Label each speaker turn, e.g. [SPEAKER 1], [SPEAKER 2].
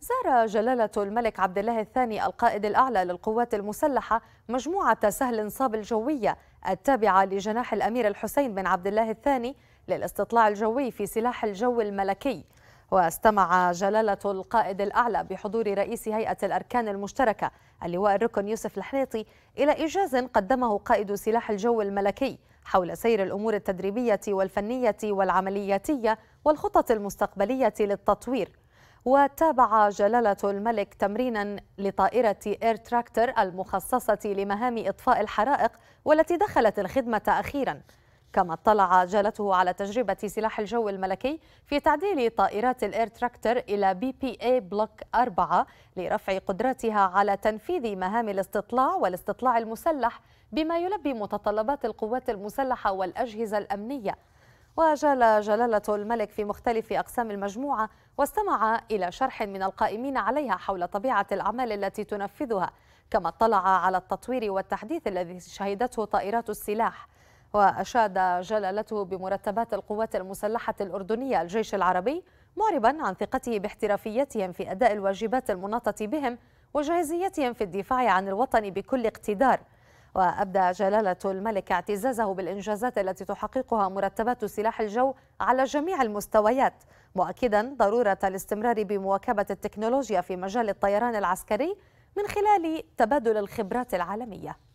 [SPEAKER 1] زار جلالة الملك عبد الله الثاني القائد الأعلى للقوات المسلحة مجموعة سهل انصاب الجوية التابعة لجناح الأمير الحسين بن عبد الله الثاني للاستطلاع الجوي في سلاح الجو الملكي واستمع جلالة القائد الأعلى بحضور رئيس هيئة الأركان المشتركة اللواء الركن يوسف الحنيطي إلى إيجاز قدمه قائد سلاح الجو الملكي حول سير الأمور التدريبية والفنية والعملياتية والخطط المستقبلية للتطوير وتابع جلالة الملك تمرينا لطائرة إير تراكتر المخصصة لمهام إطفاء الحرائق والتي دخلت الخدمة أخيراً كما اطلع جلالته على تجربة سلاح الجو الملكي في تعديل طائرات الاير تراكتر إلى بي بي اي بلوك 4 لرفع قدرتها على تنفيذ مهام الاستطلاع والاستطلاع المسلح بما يلبي متطلبات القوات المسلحة والأجهزة الأمنية وجال جلالة الملك في مختلف أقسام المجموعة واستمع إلى شرح من القائمين عليها حول طبيعة الأعمال التي تنفذها كما اطلع على التطوير والتحديث الذي شهدته طائرات السلاح وأشاد جلالته بمرتبات القوات المسلحة الأردنية الجيش العربي معربا عن ثقته باحترافيتهم في أداء الواجبات المناطة بهم وجاهزيتهم في الدفاع عن الوطن بكل اقتدار وأبدى جلالة الملك اعتزازه بالإنجازات التي تحققها مرتبات سلاح الجو على جميع المستويات مؤكدا ضرورة الاستمرار بمواكبة التكنولوجيا في مجال الطيران العسكري من خلال تبادل الخبرات العالمية